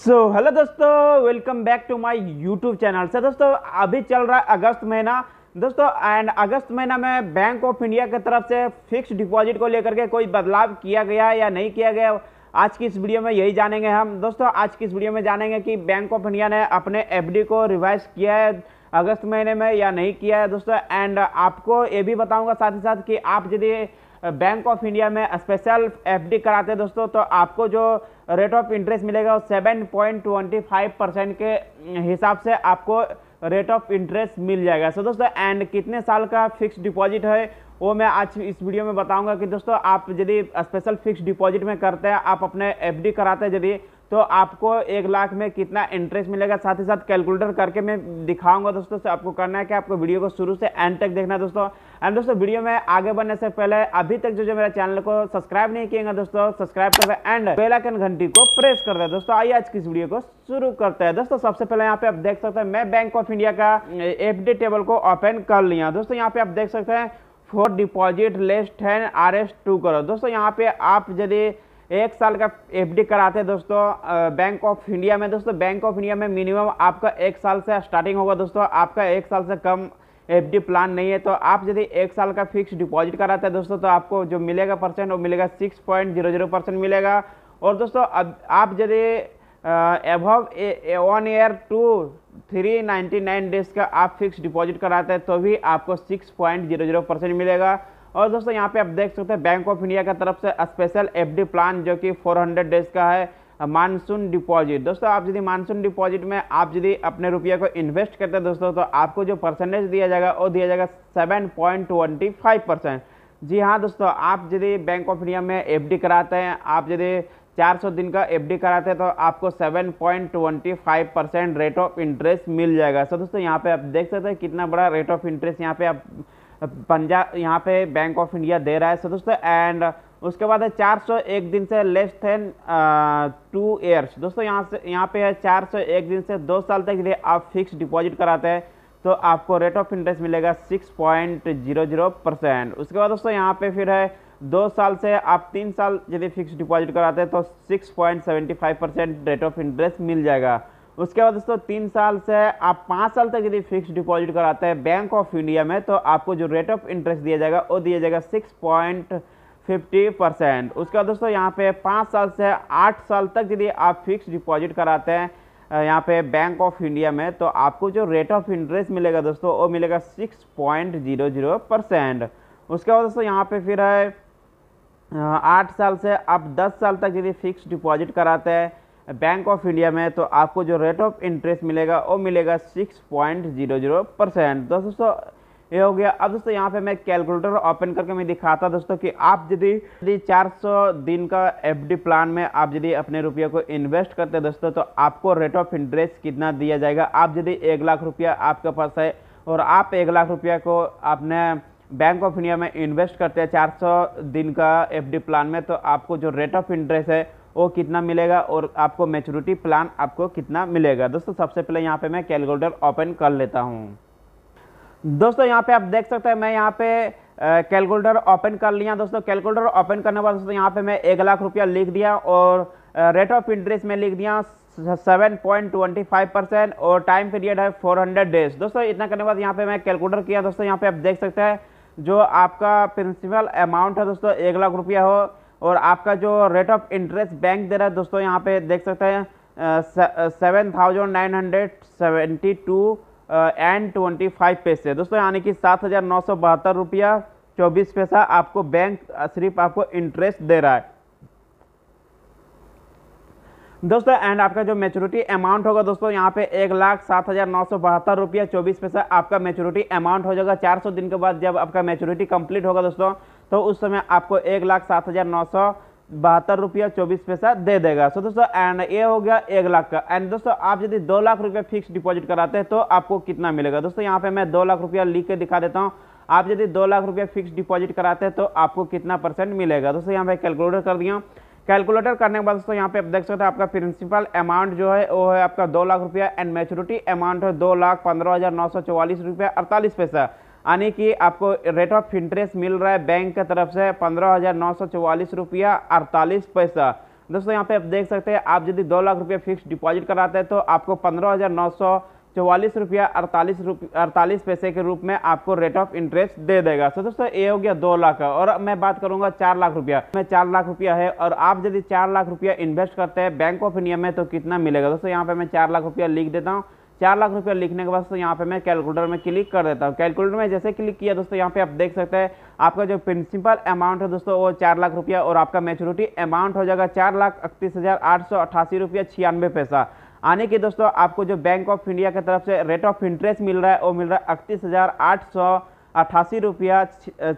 सो so, hello दोस्तों welcome back to my YouTube channel sir दोस्तों अभी चल रहा है अगस्त महीना दोस्तों एंड अगस्त महीना में बैंक ऑफ इंडिया की तरफ से फिक्स डिपॉजिट को लेकर के कोई बदलाव किया गया या नहीं किया गया आज की इस वीडियो में यही जानेंगे हम दोस्तों आज की इस वीडियो में जानेंगे कि बैंक ऑफ इंडिया ने अपने एफ को रिवाइज किया है अगस्त महीने में या नहीं किया है दोस्तों एंड आपको ये भी बताऊँगा साथ ही साथ कि आप यदि बैंक ऑफ इंडिया में स्पेशल एफडी कराते हैं दोस्तों तो आपको जो रेट ऑफ इंटरेस्ट मिलेगा वो seven point twenty five percent के हिसाब से आपको रेट ऑफ इंटरेस्ट मिल जाएगा सो दोस्तों एंड कितने साल का फिक्स डिपॉजिट है वो मैं आज इस वीडियो में बताऊंगा कि दोस्तों आप यदि स्पेशल फिक्स डिपॉजिट में करते हैं आप अपने एफडी कराते हैं यदि तो आपको एक लाख में कितना इंटरेस्ट मिलेगा साथ ही साथ कैलकुलेटर करके मैं दिखाऊंगा दोस्तों से आपको करना है कि आपको वीडियो को शुरू से एंड तक देखना है दोस्तों एंड दोस्तों वीडियो में आगे बढ़ने से पहले अभी तक जो जो मेरा चैनल को सब्सक्राइब नहीं किएगा दोस्तों सब्सक्राइब कर एंड बेलाइकन घंटी को प्रेस कर दे दोस्तों आइए आज किस वीडियो को शुरू करते हैं दोस्तों सबसे पहले यहाँ पे आप देख सकते हैं मैं बैंक ऑफ इंडिया का एफ टेबल को ओपन कर लिया दोस्तों यहाँ पे आप देख सकते हैं for deposit less than R S two crore दोस्तों यहाँ पे आप यदि एक साल का एफडी कराते हैं दोस्तों बैंक ऑफ इंडिया में दोस्तों बैंक ऑफ इंडिया में मिनिमम आपका एक साल से स्टार्टिंग होगा दोस्तों आपका एक साल से कम एफडी प्लान नहीं है तो आप यदि एक साल का फिक्स डिपॉजिट कराते हैं दोस्तों तो आपको जो मिलेगा परसेंट वो मिलेगा six point zero zero percent मिलेगा और दोस्तों अब आप यदि above one year to three ninety nine days का आप फिक्स डिपॉजिट कराते हैं तो भी आपको six point zero zero percent मिलेगा और दोस्तों यहाँ पे आप देख सकते हैं बैंक ऑफ इंडिया की तरफ से स्पेशल एफडी प्लान जो कि 400 डेज का है मानसून डिपॉजिट दोस्तों आप यदि मानसून डिपॉजिट में आप यदि अपने रुपया को इन्वेस्ट करते हैं दोस्तों तो आपको जो परसेंटेज दिया जाएगा वो दिया जाएगा seven point twenty five percent जी हाँ दोस्तों आप यदि बैंक ऑफ इंडिया में एफ कराते हैं आप यदि 400 दिन का एफडी कराते हैं तो आपको 7.25 परसेंट रेट ऑफ इंटरेस्ट मिल जाएगा सो दोस्तों यहाँ पे आप देख सकते हैं कितना बड़ा रेट ऑफ इंटरेस्ट यहाँ पे आप पंजाब यहाँ पे बैंक ऑफ इंडिया दे रहा है दोस्तों एंड उसके बाद है 401 दिन से लेस देन टू ईयर्स दोस्तों यहाँ से यहाँ पे है 401 दिन से दो साल तक के लिए आप फिक्स डिपॉजिट कराते हैं तो आपको रेट ऑफ इंटरेस्ट मिलेगा 6.00 परसेंट उसके बाद दोस्तों यहाँ पे फिर है दो साल से आप तीन साल यदि फिक्स डिपॉजिट कराते हैं तो 6.75 परसेंट रेट ऑफ इंटरेस्ट मिल जाएगा उसके बाद दोस्तों तीन साल से आप पाँच साल तक यदि फिक्स डिपॉजिट कराते हैं बैंक ऑफ इंडिया में तो आपको जो रेट ऑफ इंटरेस्ट दिया जाएगा वो दिया जाएगा सिक्स पॉइंट फिफ्टी परसेंट उसके बाद दोस्तों यहाँ पे पाँच साल से आठ साल तक यदि आप फिक्स डिपॉजिट कराते हैं यहाँ पे बैंक ऑफ इंडिया में तो आपको जो रेट ऑफ इंटरेस्ट मिलेगा दोस्तों वो मिलेगा six point zero zero percent उसके बाद दोस्तों यहाँ पे फिर है आठ साल से आप दस साल तक यदि फिक्स डिपॉजिट कराते हैं बैंक ऑफ इंडिया में तो आपको जो रेट ऑफ इंटरेस्ट मिलेगा वो मिलेगा six point zero zero percent दोस्तों ये हो गया अब दोस्तों यहाँ पे मैं कैलकुलेटर ओपन करके मैं दिखाता दोस्तों कि आप यदि यदि 400 दिन का एफडी प्लान में आप यदि अपने रुपये को इन्वेस्ट करते हैं दोस्तों तो आपको रेट ऑफ इंटरेस्ट कितना दिया जाएगा आप यदि एक लाख रुपया आपके पास है और आप एक लाख रुपया को आपने बैंक ऑफ इंडिया में इन्वेस्ट करते हैं सौ दिन का एफडी प्लान में तो आपको जो रेट ऑफ इंटरेस्ट है वो कितना मिलेगा और आपको मेचोरिटी प्लान आपको कितना मिलेगा दोस्तों सबसे पहले यहाँ पे मैं कैलकुलेटर ओपन कर लेता हूँ दोस्तों यहाँ पे आप देख सकते हैं मैं यहाँ पे कैलकुलेटर ओपन कर लिया दोस्तों कैलकुलेटर ओपन करने के बाद दोस्तों यहाँ पे मैं एक लाख रुपया लिख दिया और रेट ऑफ इंटरेस्ट में लिख दिया seven point twenty five percent और टाइम पीरियड है फोर हंड्रेड डेज दोस्तों इतना करने के बाद यहाँ पे मैं कैलकुलेटर किया दोस्तों यहाँ पे आप देख सकते हैं जो आपका प्रिंसिपल अमाउंट है दोस्तों एक लाख रुपया हो और आपका जो रेट ऑफ इंटरेस्ट बैंक दे रहा है दोस्तों यहाँ पे देख सकते हैं seven thousand nine hundred seventy two and twenty five पैसे दोस्तों यानी कि सात हज़ार नौ सौ बहत्तर रुपया चौबीस पैसा आपको बैंक सिर्फ आपको इंटरेस्ट दे रहा है दोस्तों एंड आपका जो मेच्योरिटी अमाउंट होगा दोस्तों यहाँ पे एक लाख सात हज़ार नौ सौ बहत्तर रुपया चौबीस पैसा आपका मेच्योरिटी अमाउंट हो जाएगा चार सौ दिन के बाद जब आपका मेच्योरिटी कंप्लीट होगा दोस्तों तो उस समय आपको एक लाख सात हज़ार नौ सौ बहत्तर रुपया चौबीस पैसा दे देगा सो दोस्तों एंड ये हो गया एक लाख का एंड दोस्तों आप यदि दो लाख रुपया फिक्स डिपॉजिट कराते हैं तो आपको कितना मिलेगा दोस्तों यहाँ पे मैं दो लाख रुपया लिख के दिखा देता हूँ आप यदि दो लाख रुपया फिक्स डिपॉजिट कराते हैं तो आपको कितना परसेंट मिलेगा दोस्तों यहाँ पे कैलकुलेटर कर दिया कैलकुलेटर करने के बाद दोस्तों यहाँ पे आप देख सकते हैं आपका प्रिंसिपल अमाउंट जो है वो है आपका दो लाख रुपया एंड मेच्योरिटी अमाउंट है दो लाख पंद्रह हज़ार नौ सौ चौवालीस रुपया अड़तालीस पैसा यानी कि आपको रेट ऑफ इंटरेस्ट मिल रहा है बैंक की तरफ से पंद्रह हज़ार नौ सौ चौवालीस रुपया अड़तालीस पैसा दोस्तों यहाँ पे आप देख सकते हैं आप यदि दो लाख रुपया फिक्स डिपॉजिट कराते हैं तो आपको पंद्रह हज़ार नौ सौ चौवालीस रुपया अड़तालीस रुपये अड़तालीस पैसे के रूप में आपको रेट ऑफ इंटरेस्ट दे देगा सो तो दोस्तों ये हो गया दो लाख का और मैं बात करूंगा चार लाख रुपया में चार लाख रुपया है और आप यदि चार लाख रुपया इन्वेस्ट करते हैं बैंक ऑफ इंडिया में तो कितना मिलेगा दोस्तों यहाँ पे मैं चार लाख रुपया लिख देता हूँ चार लाख रुपया लिखने के बाद दोस्तों यहाँ पे मैं कैलकुलेटर में क्लिक कर देता हूँ कैलकुलेटर में जैसे क्लिक किया दोस्तों यहाँ पे आप देख सकते हैं आपका जो प्रिंसिपल अमाउंट है दोस्तों वो चार लाख रुपया और आपका मेच्योरिटी अमाउंट हो जाएगा चार लाख इकतीस हज़ार आठ सौ अट्ठासी रुपया छियानवे पैसा आने के दोस्तों आपको जो बैंक ऑफ इंडिया की तरफ से रेट ऑफ इंटरेस्ट मिल रहा है वो मिल रहा है इकतीस हज़ार आठ सौ अट्ठासी रुपया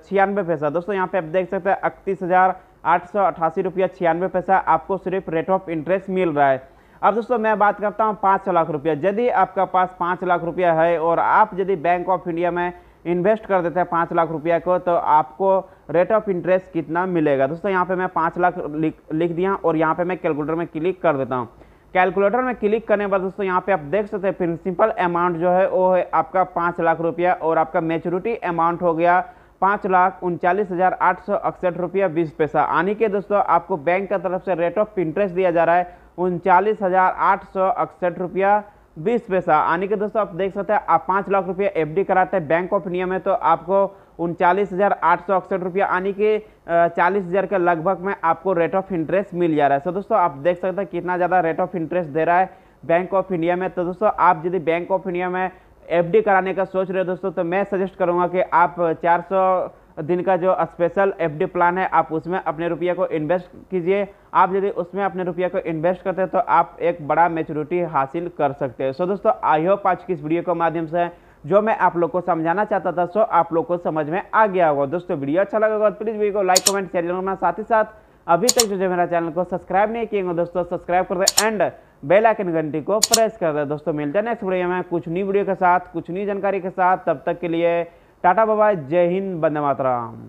छियानवे पैसा दोस्तों यहाँ पे आप देख सकते हैं इकतीस हज़ार आठ सौ अट्ठासी रुपया छियानवे पैसा आपको सिर्फ रेट ऑफ इंटरेस्ट मिल रहा है अब दोस्तों मैं बात करता हूँ पाँच लाख रुपया यदि आपका पास पाँच लाख रुपया है और आप यदि बैंक ऑफ इंडिया में इन्वेस्ट कर देते हैं पाँच लाख रुपया को तो आपको रेट ऑफ इंटरेस्ट कितना मिलेगा दोस्तों यहाँ पे मैं पाँच लाख लिख लिख दिया और यहाँ पे मैं कैलकुलेटर में क्लिक कर देता हूँ कैलकुलेटर में क्लिक करने के बाद दोस्तों यहाँ पे आप देख सकते हैं प्रिंसिपल अमाउंट जो है वो है आपका पाँच लाख रुपया और आपका मेचोरिटी अमाउंट हो गया पाँच लाख उनचालीस हज़ार आठ सौ इकसठ रुपया बीस पैसा यानी कि दोस्तों आपको बैंक की तरफ से रेट ऑफ इंटरेस्ट दिया जा रहा है उनचालीस हज़ार आठ सौ इकसठ रुपया बीस पैसा यानी कि दोस्तों आप देख सकते हैं आप पाँच लाख रुपया एफडी कराते हैं बैंक ऑफ इंडिया में तो आपको उनचालीस हज़ार आठ सौ इकसठ रुपया यानी कि चालीस हज़ार के लगभग में आपको रेट ऑफ इंटरेस्ट मिल जा रहा है सो दोस्तों आप देख सकते हैं कितना ज़्यादा रेट ऑफ इंटरेस्ट दे रहा है बैंक ऑफ इंडिया में तो दोस्तों आप यदि बैंक ऑफ इंडिया में डी कराने का सोच रहे हो दोस्तों तो मैं सजेस्ट करूँगा कि आप चार दिन का जो स्पेशल एफडी प्लान है आप उसमें अपने रुपया को इन्वेस्ट कीजिए आप यदि उसमें अपने रुपया को इन्वेस्ट करते हैं तो आप एक बड़ा मेचोरिटी हासिल कर सकते हैं सो दोस्तों आई होप आज की इस वीडियो के माध्यम से जो मैं आप लोग को समझाना चाहता था सो आप लोग को समझ में आ गया होगा दोस्तों वीडियो अच्छा लगा होगा प्लीज़ वीडियो तो को लाइक कमेंट शेयर करना साथ ही साथ अभी तक जो, जो मेरा चैनल को सब्सक्राइब नहीं किए दोस्तों सब्सक्राइब कर दे एंड बेल आइकन घंटी को प्रेस कर दे दोस्तों मिलते हैं नेक्स्ट वीडियो में कुछ नई वीडियो के साथ कुछ नई जानकारी के साथ तब तक के लिए टाटा बाबा जय हिंद बंदे मातराम